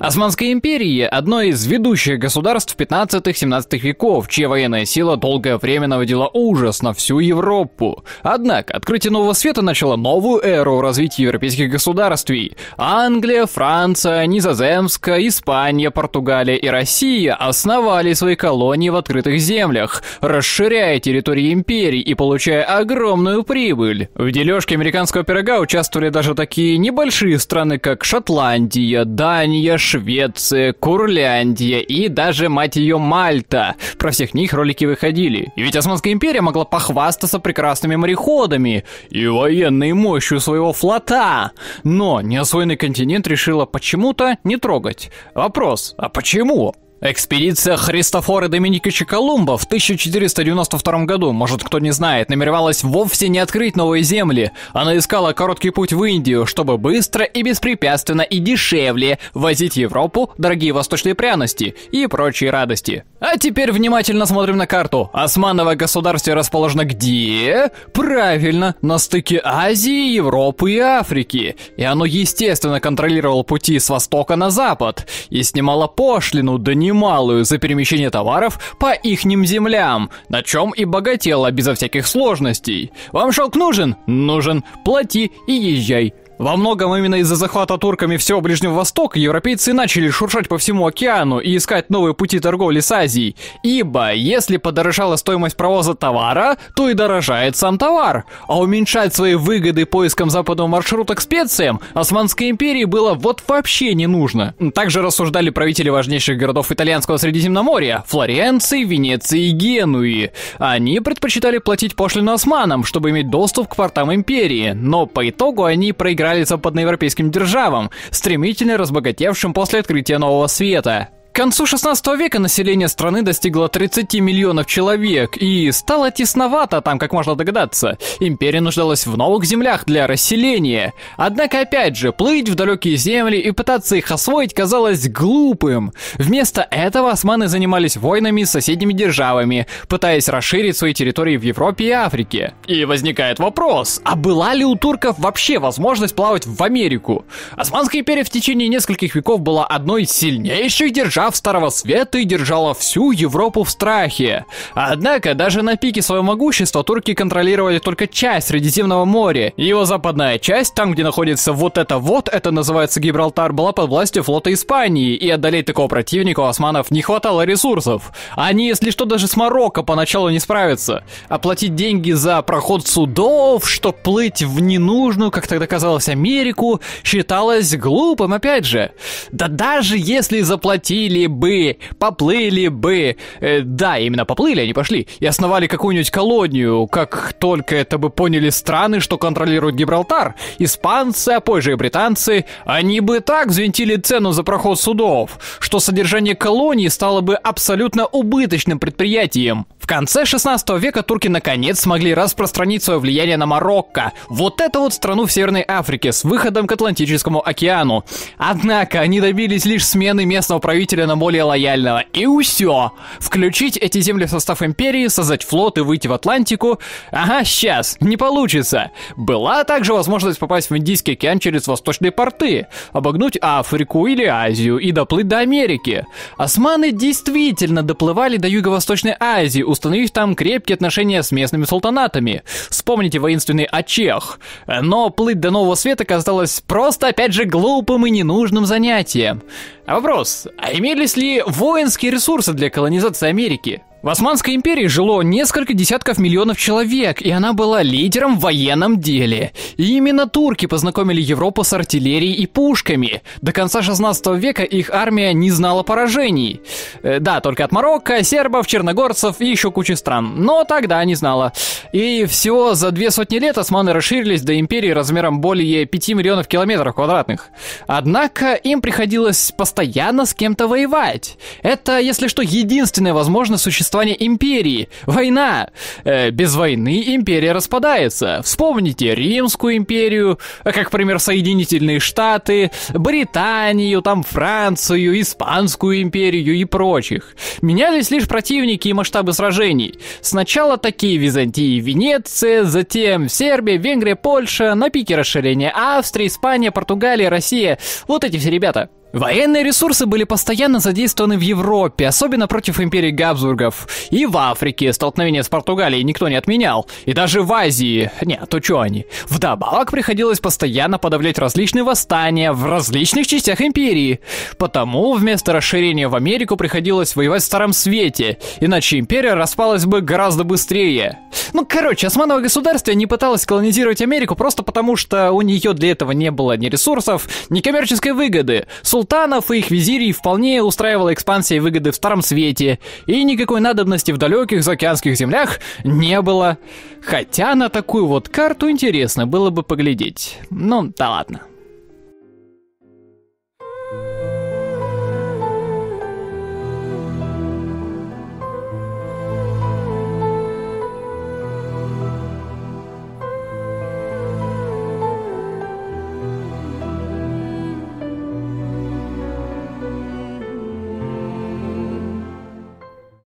Османская империя – одно из ведущих государств 15-17 веков, чья военная сила долгое время наводила ужас на всю Европу. Однако, открытие нового света начало новую эру развития европейских государств. Англия, Франция, Низоземская, Испания, Португалия и Россия основали свои колонии в открытых землях, расширяя территории империи и получая огромную прибыль. В дележке американского пирога участвовали даже такие небольшие страны, как Шотландия, Дания, Швеция, Швеция, Курляндия и даже, мать ее, Мальта. Про всех них ролики выходили. И ведь Османская империя могла похвастаться прекрасными мореходами и военной мощью своего флота. Но неосвоенный континент решила почему-то не трогать. Вопрос, а почему? Экспедиция Христофора Доминикича Колумба в 1492 году, может кто не знает, намеревалась вовсе не открыть новые земли. Она искала короткий путь в Индию, чтобы быстро и беспрепятственно и дешевле возить в Европу дорогие восточные пряности и прочие радости. А теперь внимательно смотрим на карту. Османово государство расположено где? Правильно, на стыке Азии, Европы и Африки. И оно естественно контролировало пути с востока на запад и снимало пошлину до да немалую за перемещение товаров по ихним землям, на чем и богатела безо всяких сложностей. Вам шелк нужен? Нужен. Плати и езжай. Во многом именно из-за захвата турками всего Ближнего Востока европейцы начали шуршать по всему океану и искать новые пути торговли с Азией. Ибо если подорожала стоимость провоза товара, то и дорожает сам товар. А уменьшать свои выгоды поиском западного маршрута к специям Османской империи было вот вообще не нужно. Также рассуждали правители важнейших городов итальянского Средиземноморья – Флоренции, Венеции и Генуи. Они предпочитали платить пошлину османам, чтобы иметь доступ к портам империи, но по итогу они проиграли достигались западноевропейским державам, стремительно разбогатевшим после открытия нового света. К концу 16 века население страны достигло 30 миллионов человек, и стало тесновато там, как можно догадаться. Империя нуждалась в новых землях для расселения. Однако, опять же, плыть в далекие земли и пытаться их освоить казалось глупым. Вместо этого османы занимались войнами с соседними державами, пытаясь расширить свои территории в Европе и Африке. И возникает вопрос, а была ли у турков вообще возможность плавать в Америку? Османская империя в течение нескольких веков была одной из сильнейших держав Держав Старого Света и держала всю Европу в страхе. Однако, даже на пике своего могущества турки контролировали только часть Средиземного моря. Его западная часть, там где находится вот это вот, это называется Гибралтар, была под властью флота Испании, и одолеть такого противника у османов не хватало ресурсов. Они, если что, даже с Марокко поначалу не справятся. Оплатить деньги за проход судов, чтоб плыть в ненужную, как тогда казалось, Америку, считалось глупым опять же. Да даже если заплатили поплыли бы, поплыли бы. Э, да, именно поплыли, они пошли. И основали какую-нибудь колонию, как только это бы поняли страны, что контролируют Гибралтар. Испанцы, а позже и британцы, они бы так взвинтили цену за проход судов, что содержание колонии стало бы абсолютно убыточным предприятием. В конце 16 века турки наконец смогли распространить свое влияние на Марокко, вот эту вот страну в Северной Африке с выходом к Атлантическому океану. Однако они добились лишь смены местного правителя на более лояльного. И все Включить эти земли в состав империи, создать флот и выйти в Атлантику. Ага, сейчас. Не получится. Была также возможность попасть в Индийский океан через восточные порты, обогнуть Африку или Азию и доплыть до Америки. Османы действительно доплывали до Юго-Восточной Азии, установив там крепкие отношения с местными султанатами. Вспомните воинственный Ачех. Но плыть до Нового Света казалось просто, опять же, глупым и ненужным занятием. А вопрос, а имелись ли воинские ресурсы для колонизации Америки? В Османской империи жило несколько десятков миллионов человек, и она была лидером в военном деле. И именно турки познакомили Европу с артиллерией и пушками. До конца 16 века их армия не знала поражений. Э, да, только от Марокко, сербов, черногорцев и еще кучи стран. Но тогда не знала. И всего за две сотни лет османы расширились до империи размером более 5 миллионов километров квадратных. Однако им приходилось постоянно с кем-то воевать. Это, если что, единственная возможность существования существование империи. Война! Э, без войны империя распадается. Вспомните Римскую империю, э, как пример Соединительные Штаты, Британию, там Францию, Испанскую империю и прочих. Менялись лишь противники и масштабы сражений. Сначала такие Византии и Венеция, затем Сербия, Венгрия, Польша, на пике расширения Австрия, Испания, Португалия, Россия. Вот эти все ребята. Военные ресурсы были постоянно задействованы в Европе, особенно против империи Габсбургов. И в Африке столкновение с Португалией никто не отменял. И даже в Азии. Нет, то чё они. Вдобавок приходилось постоянно подавлять различные восстания в различных частях империи. Потому вместо расширения в Америку приходилось воевать в Старом Свете, иначе империя распалась бы гораздо быстрее. Ну, короче, Османово государство не пыталось колонизировать Америку просто потому, что у нее для этого не было ни ресурсов, ни коммерческой выгоды. Султан султанов и их визирей вполне устраивала экспансия и выгоды в Старом Свете, и никакой надобности в далеких заокеанских землях не было. Хотя на такую вот карту интересно было бы поглядеть. Ну, да ладно.